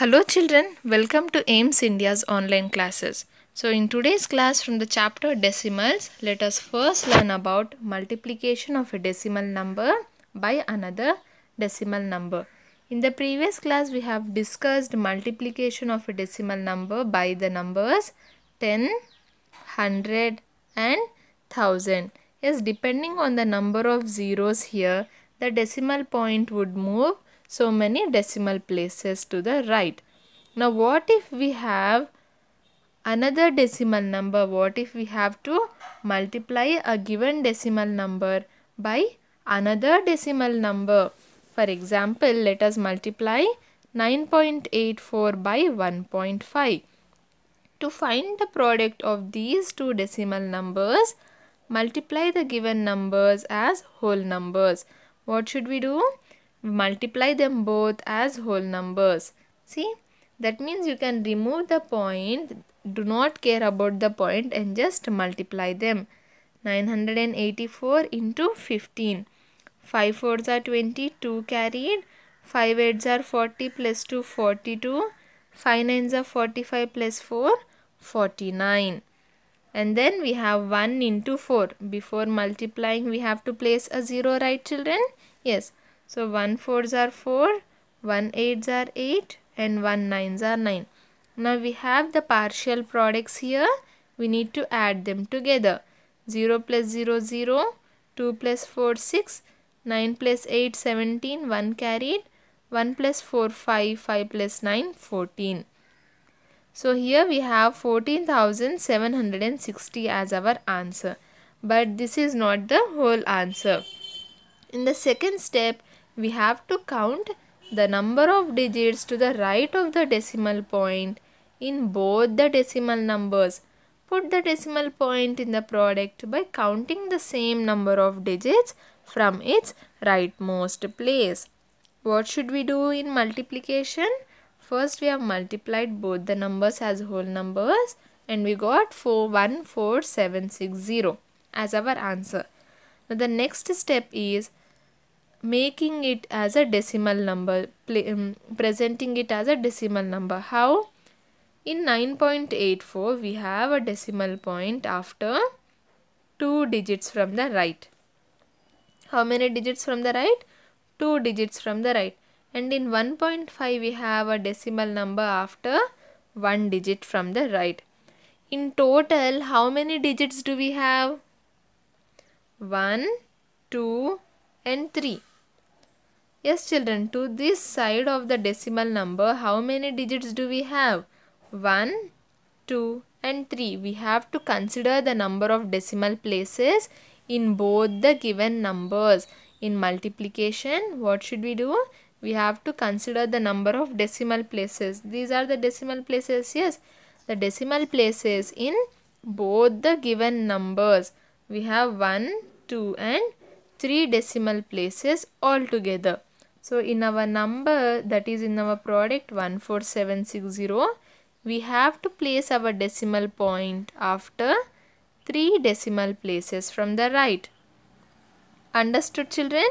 Hello children, welcome to AIMS India's online classes. So in today's class from the chapter decimals, let us first learn about multiplication of a decimal number by another decimal number. In the previous class we have discussed multiplication of a decimal number by the numbers 10, 100 and 1000. Yes, depending on the number of zeros here, the decimal point would move so many decimal places to the right. Now what if we have another decimal number? What if we have to multiply a given decimal number by another decimal number? For example, let us multiply 9.84 by 1.5. To find the product of these two decimal numbers, multiply the given numbers as whole numbers. What should we do? multiply them both as whole numbers. See, that means you can remove the point, do not care about the point and just multiply them. 984 into 15. 5 fours are 22 carried. 5 eights are 40 plus 2, 42. 5 nines are 45 plus 4, 49. And then we have 1 into 4. Before multiplying, we have to place a 0, right children? Yes. So 1 fours are 4, 1 eights are 8 and 1 nines are 9. Now we have the partial products here. We need to add them together. 0 plus 0 0, 2 plus 4 6, 9 plus 8 17, 1 carried, 1 plus 4 5, 5 plus 9 14. So here we have 14,760 as our answer. But this is not the whole answer. In the second step, we have to count the number of digits to the right of the decimal point in both the decimal numbers. Put the decimal point in the product by counting the same number of digits from its rightmost place. What should we do in multiplication? First we have multiplied both the numbers as whole numbers and we got 414760 as our answer. Now the next step is making it as a decimal number, um, presenting it as a decimal number. How? In 9.84, we have a decimal point after two digits from the right. How many digits from the right? Two digits from the right. And in 1.5, we have a decimal number after one digit from the right. In total, how many digits do we have? 1, 2 and 3. Yes children, to this side of the decimal number, how many digits do we have? 1, 2 and 3. We have to consider the number of decimal places in both the given numbers. In multiplication, what should we do? We have to consider the number of decimal places. These are the decimal places, yes. The decimal places in both the given numbers. We have 1, 2 and 3 decimal places altogether. So in our number that is in our product 14760 we have to place our decimal point after 3 decimal places from the right. Understood children?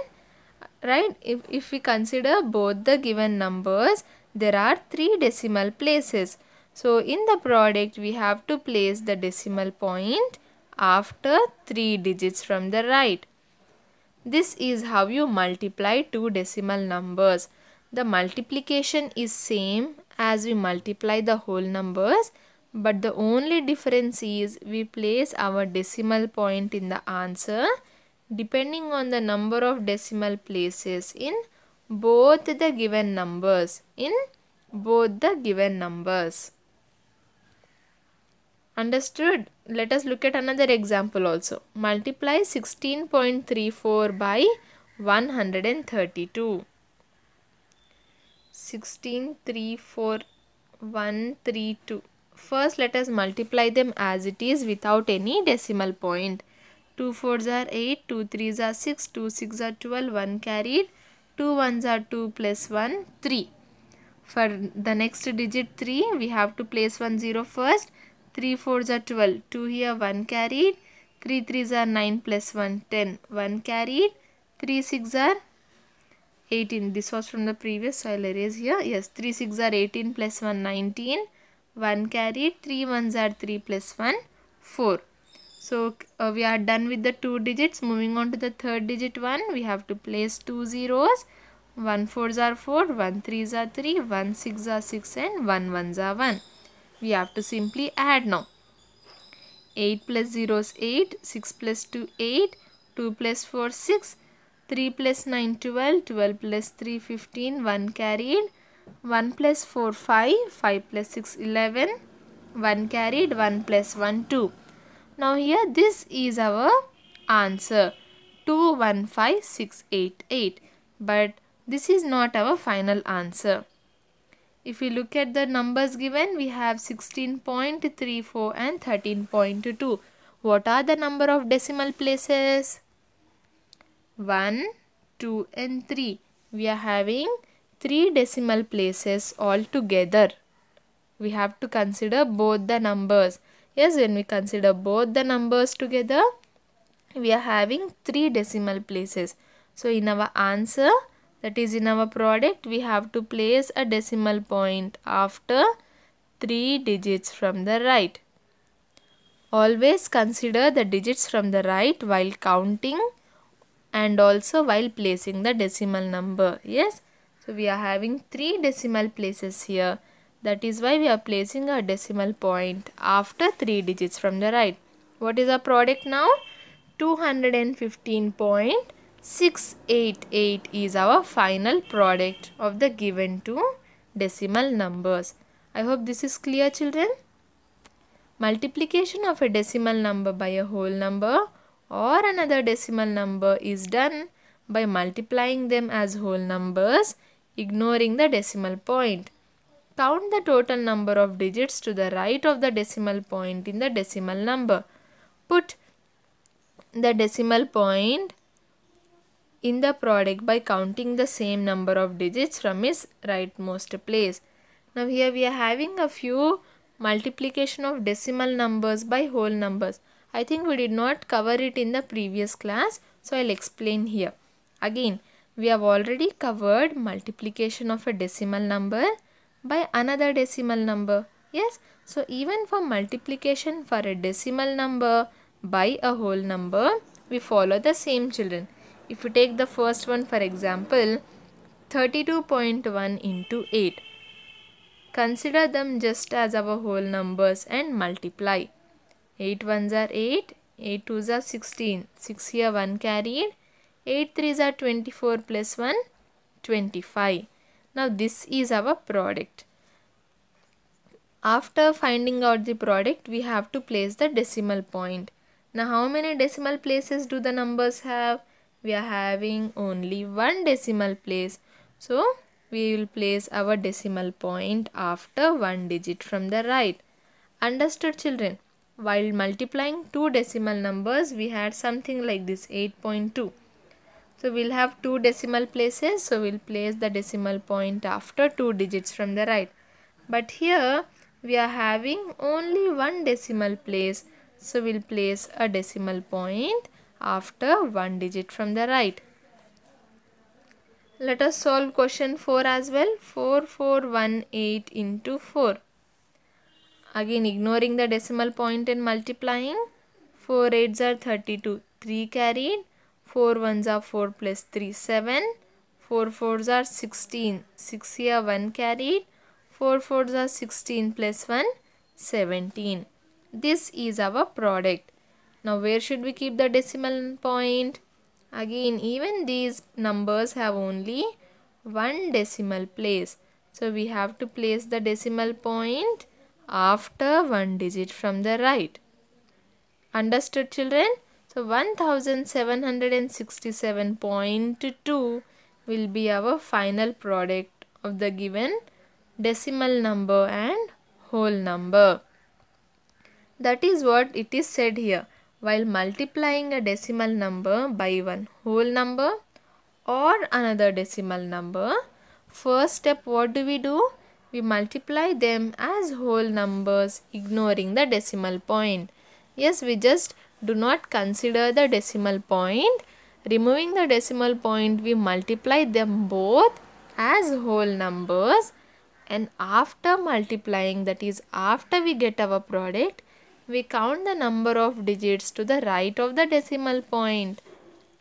Right? If, if we consider both the given numbers there are 3 decimal places. So in the product we have to place the decimal point after 3 digits from the right. This is how you multiply two decimal numbers. The multiplication is same as we multiply the whole numbers but the only difference is we place our decimal point in the answer depending on the number of decimal places in both the given numbers in both the given numbers. Understood? Let us look at another example also. Multiply 16.34 by 132. 16, 1, 3, 2. First, let us multiply them as it is without any decimal point. 2 4s are 8, 2 3s are 6, 2 6s are 12, 1 carried, 2 1s are 2 plus 1, 3. For the next digit 3, we have to place 1 0 first 3 fours are 12. 2 here 1 carried. 3 threes are 9 plus 1 10. 1 carried. 3 6 are 18. This was from the previous so I'll erase here. Yes 3 6 are 18 plus 1 19. 1 carried. 3 ones are 3 plus 1 4. So uh, we are done with the two digits. Moving on to the third digit one. We have to place two zeros. 1 fours are 4, 1 threes are 3, 1 are 6 and 1 ones are 1 we have to simply add now. 8 plus 0 is 8, 6 plus 2 8, 2 plus 4 6, 3 plus 9 12, 12 plus 3 15, 1 carried, 1 plus 4 5, 5 plus 6 11, 1 carried, 1 plus 1 2. Now here this is our answer 215688 but this is not our final answer. If we look at the numbers given, we have 16.34 and 13.2. What are the number of decimal places? 1, 2 and 3. We are having 3 decimal places altogether. We have to consider both the numbers. Yes, when we consider both the numbers together, we are having 3 decimal places. So, in our answer, that is in our product we have to place a decimal point after three digits from the right. Always consider the digits from the right while counting and also while placing the decimal number. Yes. So we are having three decimal places here. That is why we are placing a decimal point after three digits from the right. What is our product now? 215 point 688 is our final product of the given two decimal numbers. I hope this is clear children. Multiplication of a decimal number by a whole number or another decimal number is done by multiplying them as whole numbers ignoring the decimal point. Count the total number of digits to the right of the decimal point in the decimal number. Put the decimal point in the product by counting the same number of digits from its rightmost place. Now here we are having a few multiplication of decimal numbers by whole numbers. I think we did not cover it in the previous class so I'll explain here. Again we have already covered multiplication of a decimal number by another decimal number. Yes, so even for multiplication for a decimal number by a whole number, we follow the same children if you take the first one for example 32.1 into 8 consider them just as our whole numbers and multiply 8 ones are 8 8 twos are 16 6 here 1 carried 8 threes are 24 plus 1 25 now this is our product after finding out the product we have to place the decimal point now how many decimal places do the numbers have we are having only one decimal place. So we will place our decimal point after one digit from the right. Understood children? While multiplying two decimal numbers, we had something like this 8.2. So we'll have two decimal places. So we'll place the decimal point after two digits from the right. But here we are having only one decimal place. So we'll place a decimal point after one digit from the right. Let us solve question 4 as well. 4418 into 4. Again ignoring the decimal point and multiplying. 4 8s are 32. 3 carried. 4 1s are 4 plus 3 7. 4 4s are 16. 6 here 1 carried. 4 4s are 16 plus 1 17. This is our product. Now where should we keep the decimal point? Again, even these numbers have only one decimal place. So we have to place the decimal point after one digit from the right. Understood children? So 1767.2 will be our final product of the given decimal number and whole number. That is what it is said here while multiplying a decimal number by one whole number or another decimal number. First step what do we do? We multiply them as whole numbers ignoring the decimal point. Yes, we just do not consider the decimal point. Removing the decimal point, we multiply them both as whole numbers and after multiplying that is after we get our product we count the number of digits to the right of the decimal point.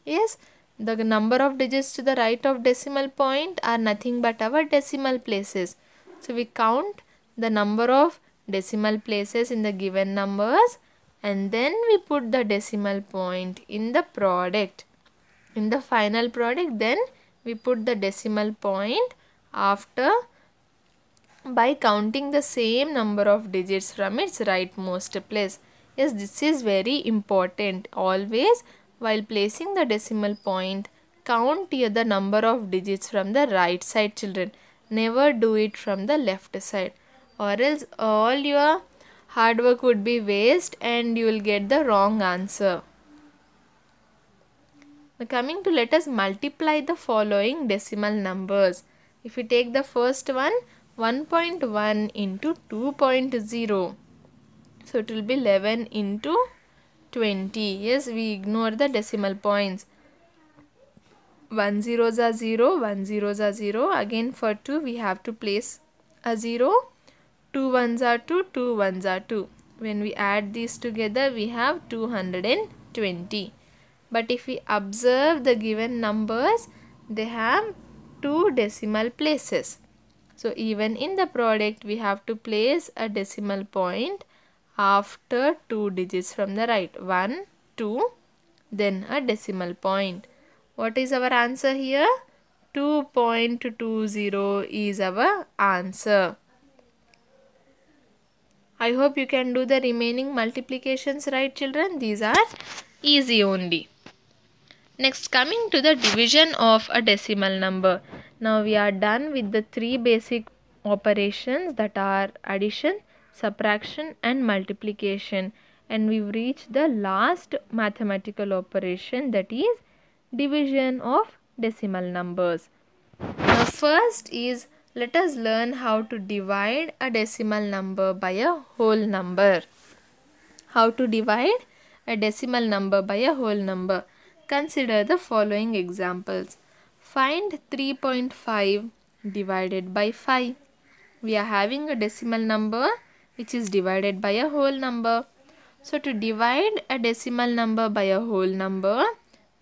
Yes, the number of digits to the right of decimal point are nothing but our decimal places. So we count the number of decimal places in the given numbers and then we put the decimal point in the product. In the final product then we put the decimal point after by counting the same number of digits from its rightmost place. Yes, this is very important. Always while placing the decimal point, count here the number of digits from the right side children. Never do it from the left side or else all your hard work would be waste and you will get the wrong answer. Now coming to let us multiply the following decimal numbers. If we take the first one, 1.1 into 2.0 so it will be 11 into 20 yes we ignore the decimal points 1 zeros are 0 1 zeros are 0 again for 2 we have to place a 0 2 ones are 2 2 ones are 2 when we add these together we have 220 but if we observe the given numbers they have two decimal places so even in the product we have to place a decimal point after two digits from the right. 1, 2 then a decimal point. What is our answer here? 2.20 is our answer. I hope you can do the remaining multiplications right children. These are easy only. Next coming to the division of a decimal number. Now we are done with the three basic operations that are addition, subtraction and multiplication and we've reached the last mathematical operation that is division of decimal numbers. Now first is let us learn how to divide a decimal number by a whole number. How to divide a decimal number by a whole number. Consider the following examples. Find 3.5 divided by 5. We are having a decimal number which is divided by a whole number. So to divide a decimal number by a whole number,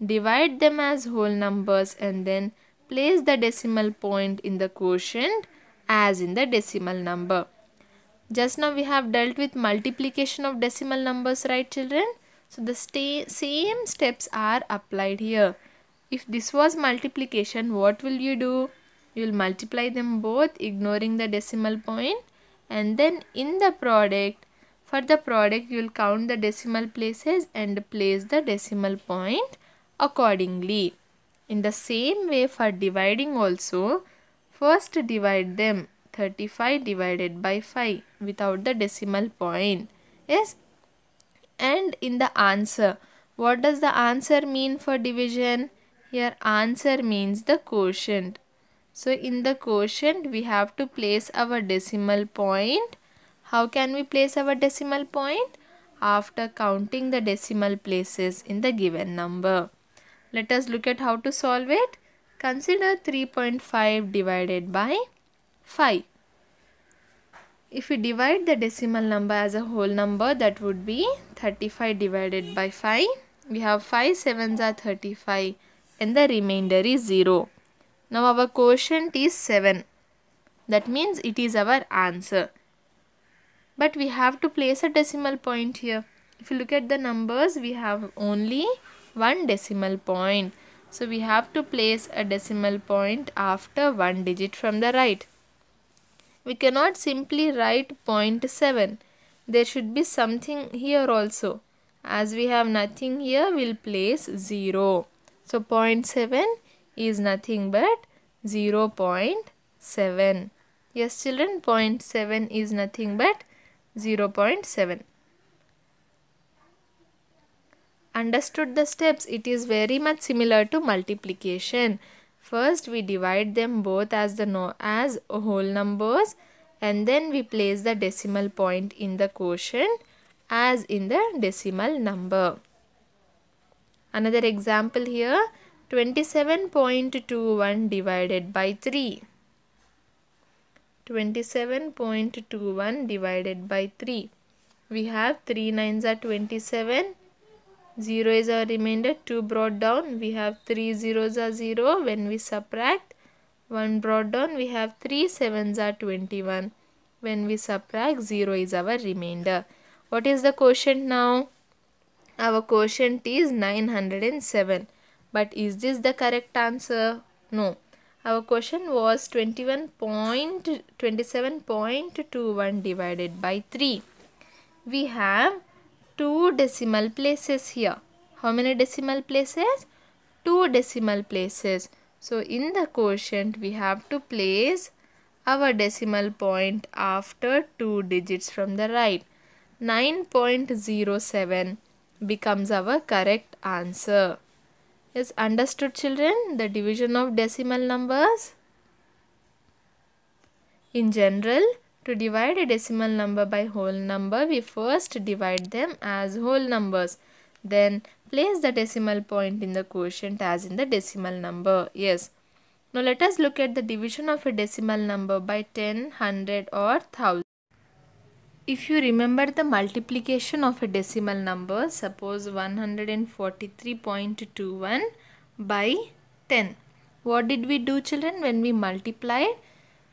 divide them as whole numbers and then place the decimal point in the quotient as in the decimal number. Just now we have dealt with multiplication of decimal numbers, right children? So the same steps are applied here. If this was multiplication, what will you do? You will multiply them both ignoring the decimal point and then in the product, for the product you will count the decimal places and place the decimal point accordingly. In the same way for dividing also, first divide them 35 divided by 5 without the decimal point. Yes. And in the answer, what does the answer mean for division? Here answer means the quotient. So in the quotient we have to place our decimal point. How can we place our decimal point? After counting the decimal places in the given number. Let us look at how to solve it. Consider 3.5 divided by 5. If we divide the decimal number as a whole number that would be 35 divided by 5. We have 5 sevens are 35 and the remainder is 0. Now our quotient is 7. That means it is our answer. But we have to place a decimal point here. If you look at the numbers, we have only one decimal point. So we have to place a decimal point after one digit from the right. We cannot simply write 0.7. There should be something here also. As we have nothing here, we'll place 0. So 0.7 is nothing but 0 0.7. Yes children 0.7 is nothing but 0 0.7. Understood the steps? It is very much similar to multiplication. First we divide them both as the no as whole numbers and then we place the decimal point in the quotient as in the decimal number. Another example here 27.21 divided by 3. 27.21 divided by 3. We have 3 nines are 27. 0 is our remainder. 2 brought down. We have 3 zeros are 0. When we subtract 1 brought down. We have 3 sevens are 21. When we subtract 0 is our remainder. What is the quotient now? Our quotient is 907. But is this the correct answer? No. Our quotient was 21.27.21 divided by 3. We have two decimal places here. How many decimal places? Two decimal places. So in the quotient we have to place our decimal point after two digits from the right. 9.07 becomes our correct answer. Is understood children the division of decimal numbers? In general, to divide a decimal number by whole number, we first divide them as whole numbers. Then place the decimal point in the quotient as in the decimal number. Yes. Now let us look at the division of a decimal number by 10, 100 or 1000. If you remember the multiplication of a decimal number, suppose 143.21 by 10. What did we do children when we multiplied?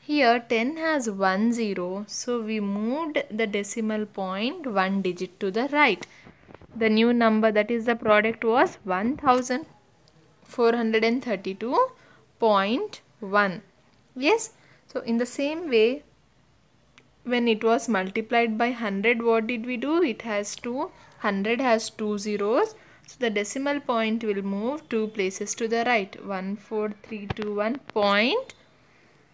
Here 10 has 1 0. So we moved the decimal point one digit to the right. The new number that is the product was 1432.1. Yes. So in the same way when it was multiplied by 100 what did we do it has two 100 has two zeros so the decimal point will move two places to the right 14321 point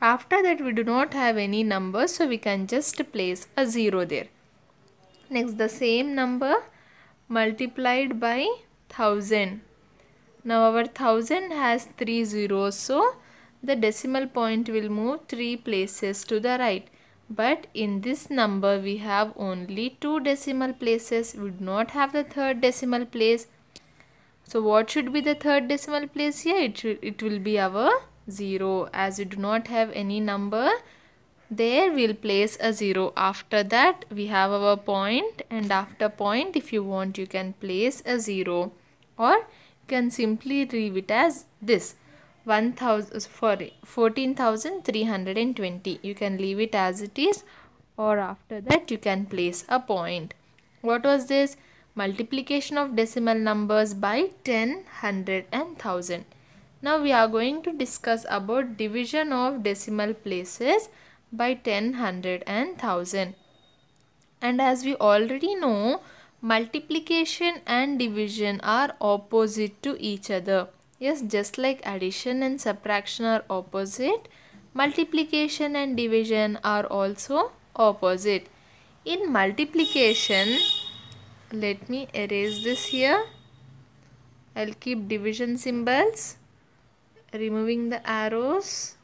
after that we do not have any number so we can just place a zero there next the same number multiplied by 1000 now our 1000 has three zeros so the decimal point will move three places to the right but in this number we have only two decimal places. We do not have the third decimal place. So what should be the third decimal place here? It, should, it will be our 0. As we do not have any number there we'll place a 0. After that we have our point and after point if you want you can place a 0 or you can simply leave it as this. 1000 14320 you can leave it as it is or after that you can place a point what was this multiplication of decimal numbers by 10 100 and 1000 now we are going to discuss about division of decimal places by 10 100 and 1000 and as we already know multiplication and division are opposite to each other Yes, just like addition and subtraction are opposite, multiplication and division are also opposite. In multiplication, let me erase this here. I'll keep division symbols, removing the arrows.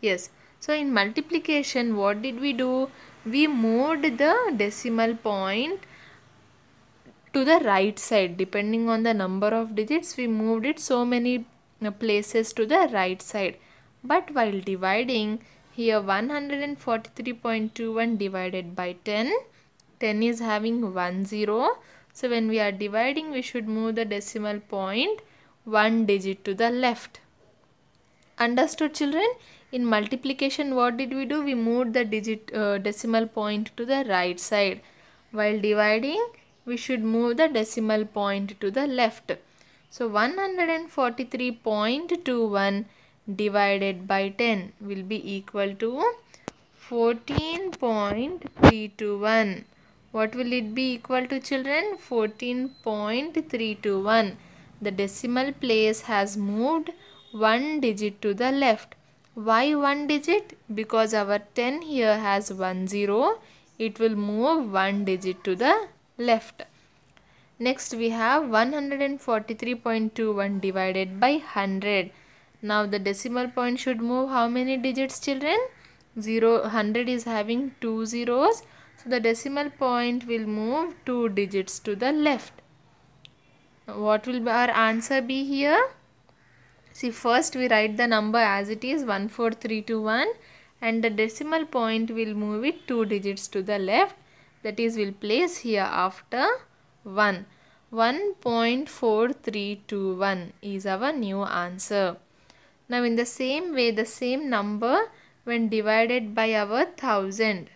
Yes, so in multiplication, what did we do? We moved the decimal point to the right side depending on the number of digits we moved it so many uh, places to the right side but while dividing here 143.21 divided by 10 10 is having 1 0 so when we are dividing we should move the decimal point one digit to the left understood children in multiplication what did we do we moved the digit uh, decimal point to the right side while dividing we should move the decimal point to the left. So 143.21 divided by 10 will be equal to 14.321. What will it be equal to children? 14.321. The decimal place has moved one digit to the left. Why one digit? Because our 10 here has one zero. It will move one digit to the left. Next we have 143.21 divided by 100. Now the decimal point should move how many digits children? 0, 100 is having 2 zeros. So the decimal point will move 2 digits to the left. What will our answer be here? See first we write the number as it is 14321 and the decimal point will move it 2 digits to the left that is we'll place here after 1 1.4321 is our new answer now in the same way the same number when divided by our thousand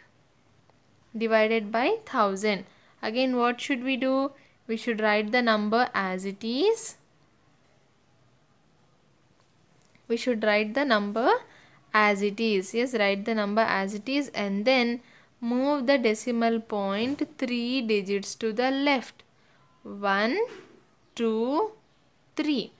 divided by thousand again what should we do we should write the number as it is we should write the number as it is yes write the number as it is and then Move the decimal point 3 digits to the left. One, two, three.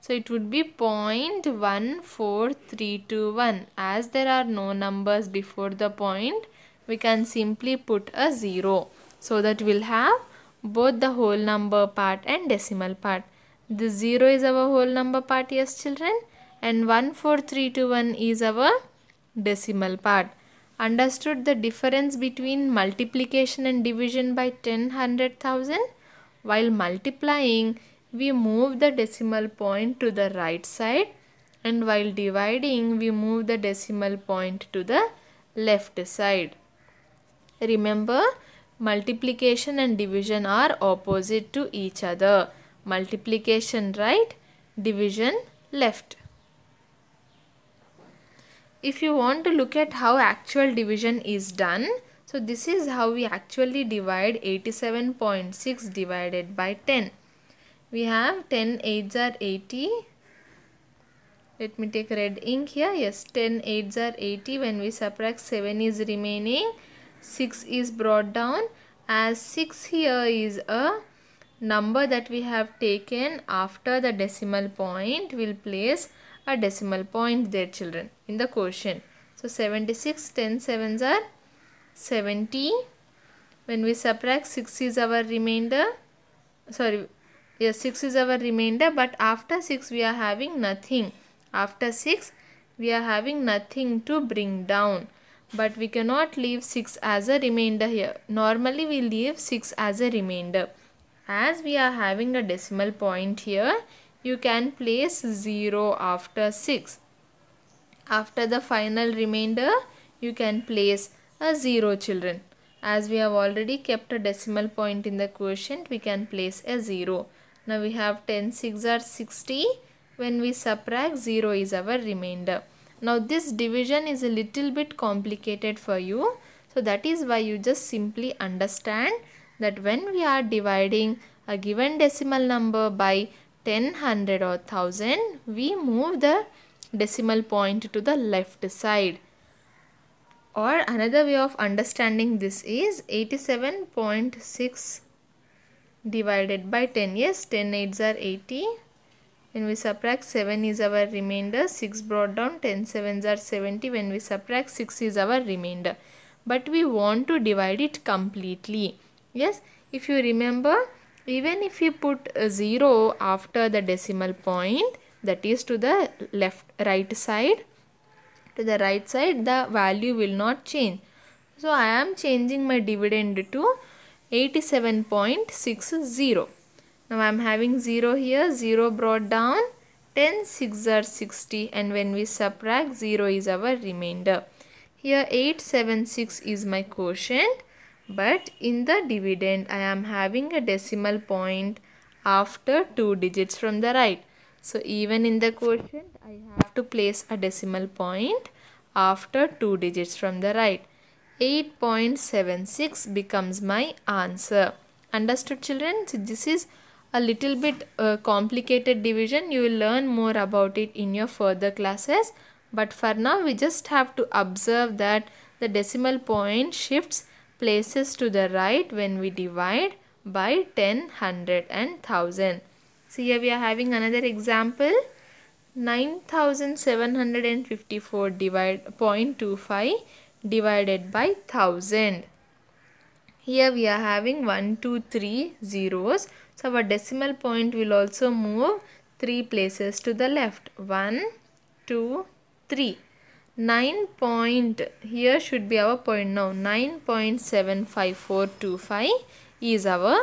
So it would be 0.14321. As there are no numbers before the point, we can simply put a 0. So that we'll have both the whole number part and decimal part. This 0 is our whole number part, yes children. And 14321 is our decimal part understood the difference between multiplication and division by ten, hundred, thousand. 100,000. While multiplying, we move the decimal point to the right side and while dividing, we move the decimal point to the left side. Remember, multiplication and division are opposite to each other. Multiplication right, division left if you want to look at how actual division is done so this is how we actually divide 87.6 divided by 10 we have 10 8s are 80 let me take red ink here yes 10 8s are 80 when we subtract 7 is remaining 6 is brought down as 6 here is a number that we have taken after the decimal point we'll place a decimal point there children in the quotient. So 76, 10 sevens are 70. When we subtract 6 is our remainder. Sorry, yes 6 is our remainder but after 6 we are having nothing. After 6 we are having nothing to bring down. But we cannot leave 6 as a remainder here. Normally we leave 6 as a remainder. As we are having a decimal point here, you can place 0 after 6. After the final remainder, you can place a 0 children. As we have already kept a decimal point in the quotient, we can place a 0. Now we have 10, 6 are 60. When we subtract, 0 is our remainder. Now this division is a little bit complicated for you. So that is why you just simply understand that when we are dividing a given decimal number by 10, 100 or 1000, we move the decimal point to the left side. Or another way of understanding this is 87.6 divided by 10. Yes, 10 8s are 80. When we subtract 7 is our remainder, 6 brought down, 10 7s are 70. When we subtract 6 is our remainder. But we want to divide it completely. Yes, if you remember even if you put uh, 0 after the decimal point that is to the left right side to the right side the value will not change so i am changing my dividend to 87.60 now i am having 0 here 0 brought down 10 6 are 60 and when we subtract 0 is our remainder here 876 is my quotient but in the dividend, I am having a decimal point after two digits from the right. So even in the quotient, I have to place a decimal point after two digits from the right. 8.76 becomes my answer. Understood children? So this is a little bit uh, complicated division. You will learn more about it in your further classes. But for now, we just have to observe that the decimal point shifts places to the right when we divide by 10, 100 and 1000. See here we are having another example. 9754 divided 0.25 divided by 1000. Here we are having 1, 2, 3 zeros. So our decimal point will also move 3 places to the left. 1, 2, 3. 9 point here should be our point now 9.75425 is our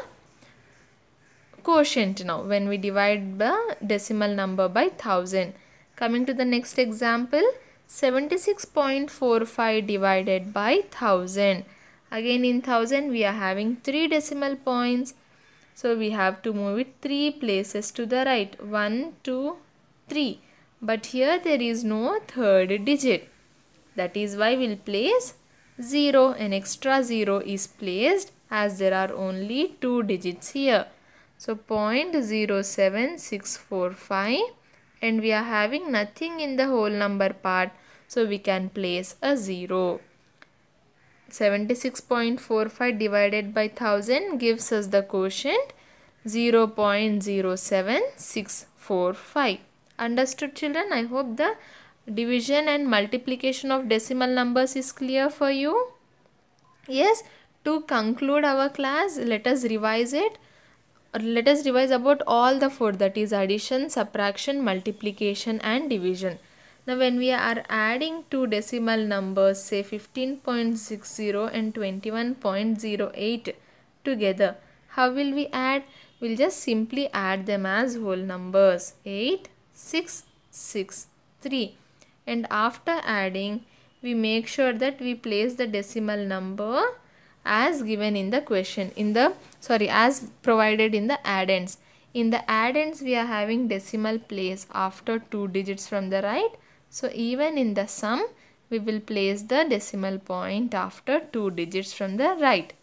quotient now when we divide the decimal number by 1000 coming to the next example 76.45 divided by 1000 again in 1000 we are having 3 decimal points so we have to move it 3 places to the right 1 2 3 but here there is no third digit. That is why we'll place 0. An extra 0 is placed as there are only two digits here. So 0.07645 and we are having nothing in the whole number part. So we can place a 0. 76.45 divided by 1000 gives us the quotient 0.07645. Understood children? I hope the division and multiplication of decimal numbers is clear for you. Yes, to conclude our class, let us revise it. Let us revise about all the four that is addition, subtraction, multiplication and division. Now when we are adding two decimal numbers say 15.60 and 21.08 together, how will we add? We'll just simply add them as whole numbers 8, 663 and after adding we make sure that we place the decimal number as given in the question in the sorry as provided in the addends in the addends we are having decimal place after two digits from the right so even in the sum we will place the decimal point after two digits from the right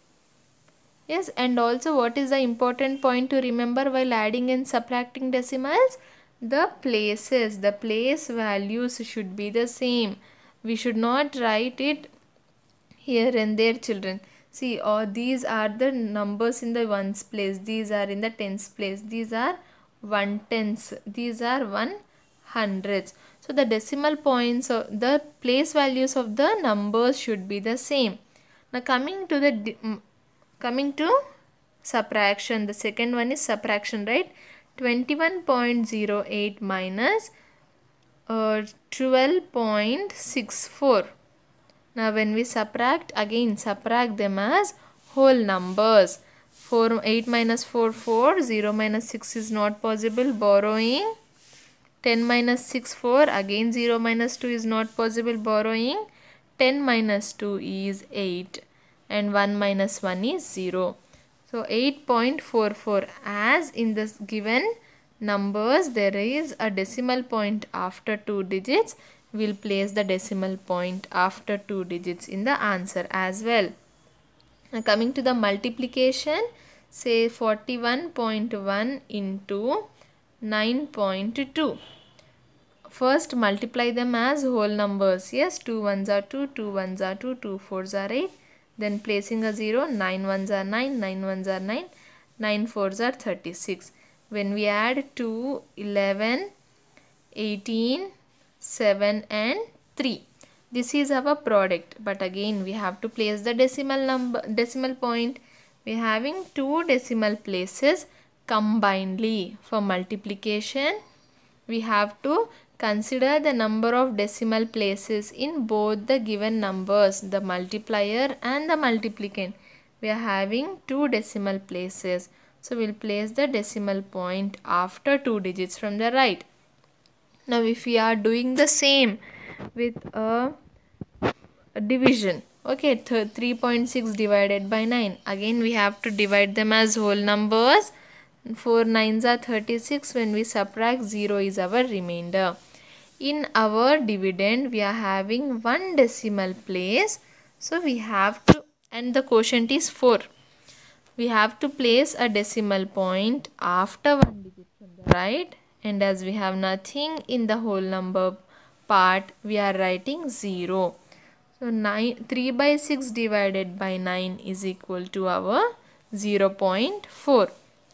yes and also what is the important point to remember while adding and subtracting decimals the places the place values should be the same we should not write it here and there children see or these are the numbers in the ones place these are in the tens place these are one tenths these are one hundreds. so the decimal points or the place values of the numbers should be the same now coming to the mm, coming to subtraction the second one is subtraction right 21.08 minus uh, 12.64. Now when we subtract again subtract them as whole numbers. 4 8 minus 4 4 0 minus 6 is not possible borrowing 10 minus 6 4 again 0 minus 2 is not possible borrowing 10 minus 2 is 8 and 1 minus 1 is 0. So 8.44 as in the given numbers there is a decimal point after two digits. We will place the decimal point after two digits in the answer as well. Now coming to the multiplication say 41.1 into 9.2 first multiply them as whole numbers. Yes, 2 ones are 2, 2 ones are 2, 2 fours are 8, then placing a 0, 9 ones are 9, 9 ones are 9, 9 fours are 36. When we add 2, 11, 18, 7 and 3. This is our product. But again we have to place the decimal number, decimal point. We are having two decimal places combinedly. For multiplication, we have to Consider the number of decimal places in both the given numbers, the multiplier and the multiplicand. We are having two decimal places. So we'll place the decimal point after two digits from the right. Now if we are doing the same with a, a division. Okay, 3.6 divided by 9. Again we have to divide them as whole numbers 4 nines are 36 when we subtract 0 is our remainder. In our dividend we are having one decimal place so we have to and the quotient is 4. We have to place a decimal point after one digit from the right and as we have nothing in the whole number part we are writing 0. So 9, 3 by 6 divided by 9 is equal to our 0 0.4.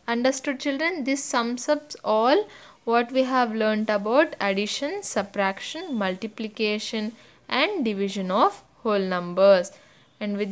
Understood children? This sums up all what we have learnt about addition, subtraction, multiplication and division of whole numbers. And with